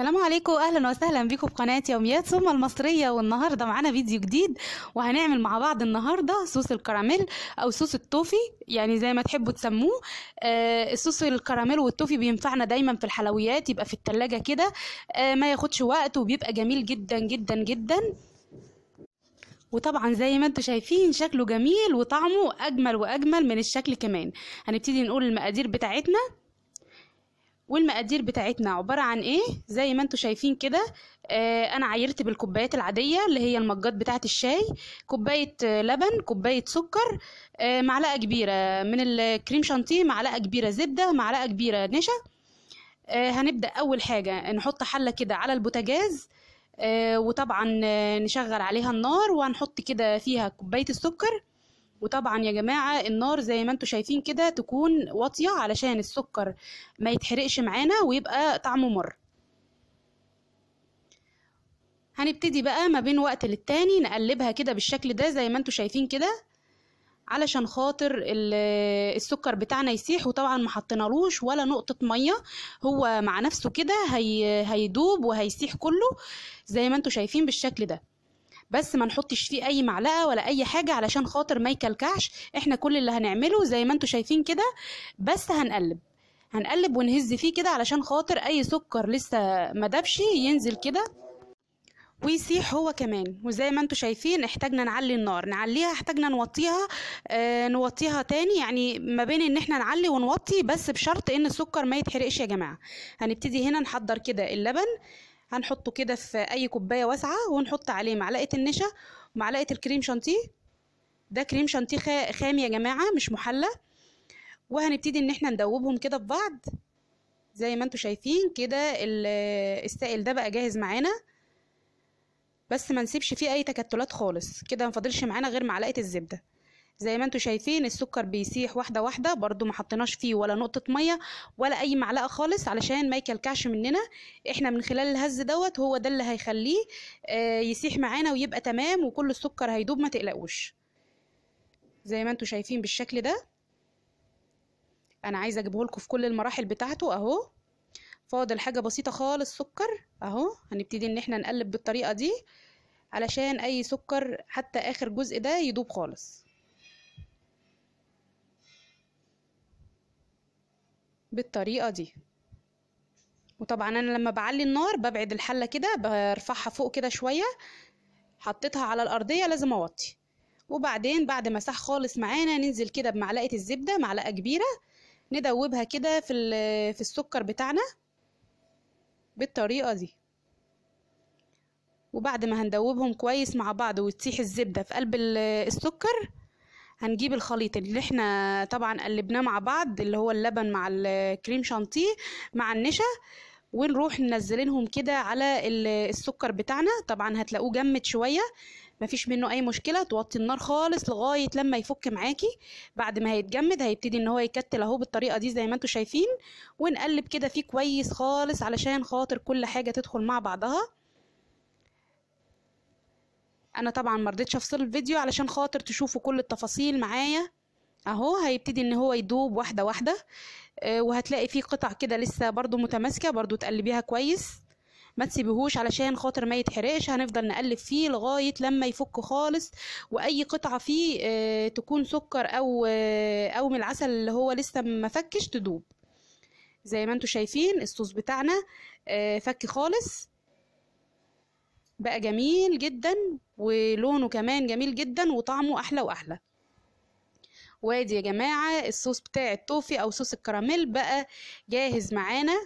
السلام عليكم اهلا وسهلا بكم في قناه يوميات ثم المصريه والنهارده معانا فيديو جديد وهنعمل مع بعض النهارده صوص الكراميل او صوص التوفي يعني زي ما تحبوا تسموه آه صوص الكراميل والتوفي بينفعنا دايما في الحلويات يبقى في التلاجة كده آه ما ياخدش وقت وبيبقى جميل جدا جدا جدا وطبعا زي ما انتم شايفين شكله جميل وطعمه اجمل واجمل من الشكل كمان هنبتدي نقول المقادير بتاعتنا والمقادير بتاعتنا عبارة عن ايه زي ما انتم شايفين كده آه انا عيرت بالكوبايات العادية اللي هي المجات بتاعة الشاي كوباية آه، لبن كوباية سكر آه معلقة كبيرة من الكريم شانتيه معلقة كبيرة زبدة معلقة كبيرة نشا آه، هنبدأ اول حاجة نحط حلة كده على البوتاجاز آه، وطبعا نشغل عليها النار وهنحط كده فيها كوباية السكر وطبعا يا جماعه النار زي ما انتم شايفين كده تكون واطيه علشان السكر ما يتحرقش معانا ويبقى طعمه مر هنبتدي بقى ما بين وقت للتاني نقلبها كده بالشكل ده زي ما انتم شايفين كده علشان خاطر السكر بتاعنا يسيح وطبعا ما حطينالوش ولا نقطه ميه هو مع نفسه كده هيدوب وهيسيح كله زي ما انتم شايفين بالشكل ده بس ما نحطش فيه اي معلقه ولا اي حاجه علشان خاطر ما يكلكعش احنا كل اللي هنعمله زي ما انتم شايفين كده بس هنقلب هنقلب ونهز فيه كده علشان خاطر اي سكر لسه ما دابش ينزل كده ويسيح هو كمان وزي ما انتم شايفين احتاجنا نعلي النار نعليها احتاجنا نوطيها اه نوطيها تاني يعني ما بين ان احنا نعلي ونوطي بس بشرط ان السكر ما يتحرقش يا جماعه هنبتدي هنا نحضر كده اللبن هنحطه كده في اي كوبايه واسعه ونحط عليه معلقه النشا ومعلقه الكريم شانتيه ده كريم شانتيه خام يا جماعه مش محلى وهنبتدي ان احنا ندوبهم كده في بعض زي ما انتم شايفين كده السائل ده بقى جاهز معانا بس ما نسيبش فيه اي تكتلات خالص كده ما فاضلش معانا غير معلقه الزبده زي ما انتم شايفين السكر بيسيح واحده واحده برده ما حطيناش فيه ولا نقطه ميه ولا اي معلقه خالص علشان ما يكلكعش مننا احنا من خلال الهز دوت هو ده اللي هيخليه آه، يسيح معانا ويبقى تمام وكل السكر هيدوب ما تقلقوش زي ما انتم شايفين بالشكل ده انا عايزه اجيبه لكم في كل المراحل بتاعته اهو فاضل حاجه بسيطه خالص سكر اهو هنبتدي ان احنا نقلب بالطريقه دي علشان اي سكر حتى اخر جزء ده يدوب خالص بالطريقة دي وطبعا انا لما بعلي النار ببعد الحله كده برفعها فوق كده شويه حطيتها على الارضيه لازم اوطي وبعدين بعد ما ساح خالص معانا ننزل كده بمعلقه الزبده معلقه كبيره ندوبها كده في في السكر بتاعنا بالطريقه دي وبعد ما هندوبهم كويس مع بعض وتسيح الزبده في قلب السكر هنجيب الخليط اللي احنا طبعا قلبناه مع بعض اللي هو اللبن مع الكريم شانتيه مع النشا ونروح ننزلينهم كده على السكر بتاعنا طبعا هتلاقوه جمد شويه مفيش منه اي مشكله توطي النار خالص لغايه لما يفك معاكي بعد ما هيتجمد هيبتدي ان هو يكتل اهو بالطريقه دي زي ما انتم شايفين ونقلب كده فيه كويس خالص علشان خاطر كل حاجه تدخل مع بعضها انا طبعا مرضتش افصل الفيديو علشان خاطر تشوفوا كل التفاصيل معايا اهو هيبتدي ان هو يدوب واحده واحده آه وهتلاقي فيه قطع كده لسه برضو متماسكه برضو تقلبيها كويس ما تسيبيهوش علشان خاطر ما يتحرقش هنفضل نقلب فيه لغايه لما يفك خالص واي قطعه فيه آه تكون سكر او آه او من العسل اللي هو لسه ما فكش تدوب زي ما انتوا شايفين الصوص بتاعنا آه، فك خالص بقى جميل جدا ولونه كمان جميل جدا وطعمه احلى واحلى وادي يا جماعه الصوص بتاع التوفي او صوص الكراميل بقى جاهز معانا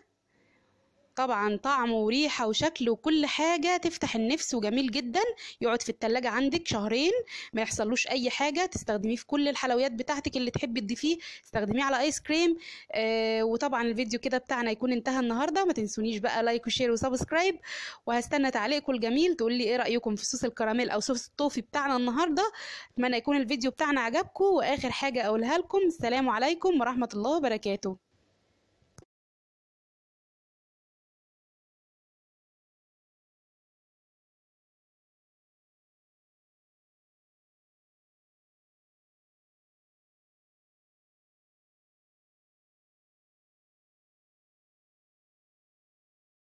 طبعا طعمه وريحه وشكله وكل حاجه تفتح النفس وجميل جدا يقعد في التلاجة عندك شهرين ما يحصلوش اي حاجه تستخدميه في كل الحلويات بتاعتك اللي تحبي تضيفيه تستخدميه على ايس كريم آه وطبعا الفيديو كده بتاعنا يكون انتهى النهارده ما تنسونيش بقى لايك وشير وسبسكرايب وهستنى تعليقكم الجميل تقول لي ايه رايكم في صوص الكراميل او صوص الطوفي بتاعنا النهارده اتمنى يكون الفيديو بتاعنا عجبكم واخر حاجه اقولها لكم السلام عليكم ورحمه الله وبركاته